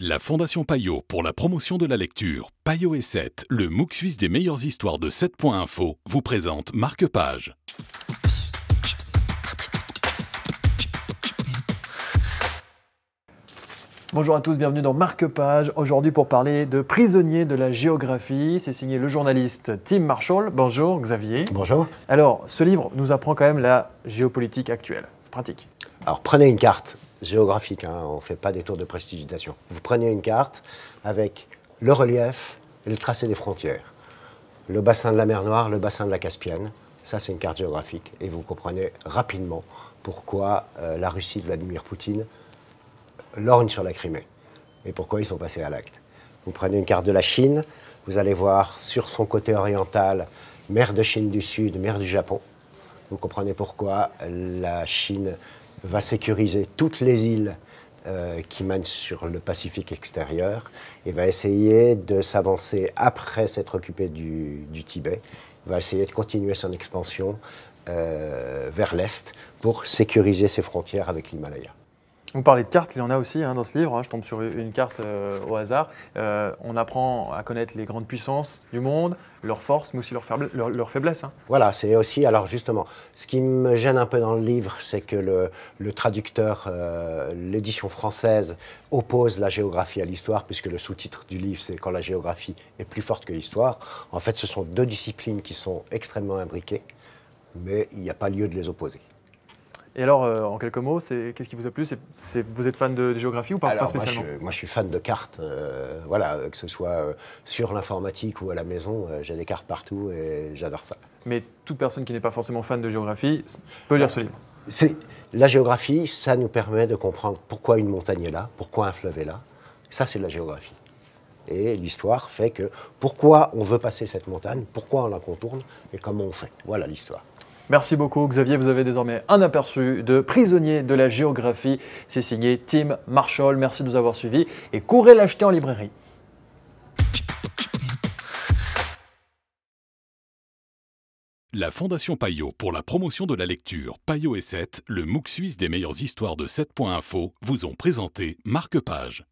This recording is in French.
La Fondation Payot pour la promotion de la lecture, Payot et 7, le MOOC suisse des meilleures histoires de 7.info, vous présente Marque Page. Bonjour à tous, bienvenue dans Marque Page. Aujourd'hui pour parler de prisonniers de la géographie, c'est signé le journaliste Tim Marshall. Bonjour Xavier. Bonjour. Alors, ce livre nous apprend quand même la géopolitique actuelle. C'est pratique. Alors, prenez une carte, géographique, hein, on ne fait pas des tours de prestigitation. Vous prenez une carte avec le relief et le tracé des frontières. Le bassin de la mer Noire, le bassin de la Caspienne, ça c'est une carte géographique et vous comprenez rapidement pourquoi euh, la Russie de Vladimir Poutine lorgne sur la Crimée et pourquoi ils sont passés à l'acte. Vous prenez une carte de la Chine, vous allez voir sur son côté oriental, mer de Chine du Sud, mer du Japon. Vous comprenez pourquoi la Chine va sécuriser toutes les îles euh, qui mènent sur le Pacifique extérieur et va essayer de s'avancer après s'être occupé du, Tibet, va essayer de continuer son expansion euh, vers l'est pour sécuriser ses frontières avec l'Himalaya. Vous parlez de cartes, il y en a aussi hein, dans ce livre. Hein. je tombe sur une carte euh, au hasard. Euh, on apprend à connaître les grandes puissances du monde, leurs forces, mais aussi leurs faiblesses. Hein. Voilà, c'est aussi. Alors justement, ce qui me gêne un peu dans le livre, c'est que le, traducteur, euh, l'édition française, oppose la géographie à l'histoire, puisque le sous-titre du livre, c'est Quand la géographie est plus forte que l'histoire. En fait, ce sont deux disciplines qui sont extrêmement imbriquées, mais il n'y a pas lieu de les opposer. Et alors, euh, en quelques mots, c'est, qu'est-ce qui vous a plu Vous êtes fan de, géographie ou pas, spécialement moi je, suis fan de cartes. Euh, voilà, euh, que ce soit sur l'informatique ou à la maison, j'ai des cartes partout et j'adore ça. Mais toute personne qui n'est pas forcément fan de géographie peut lire ce livre. C'est, la géographie, ça nous permet de comprendre pourquoi une montagne est là, pourquoi un fleuve est là. Ça, c'est de la géographie. Et l'histoire fait que pourquoi on veut passer cette montagne, pourquoi on la contourne et comment on fait. Voilà l'histoire. Merci beaucoup Xavier, vous avez désormais un aperçu de Prisonnier de la géographie. C'est signé Tim Marshall, merci de nous avoir suivis et courez l'acheter en librairie. La Fondation Payot pour la promotion de la lecture Payot et 7, le MOOC suisse des meilleures histoires de 7.info, vous ont présenté Marque-Page.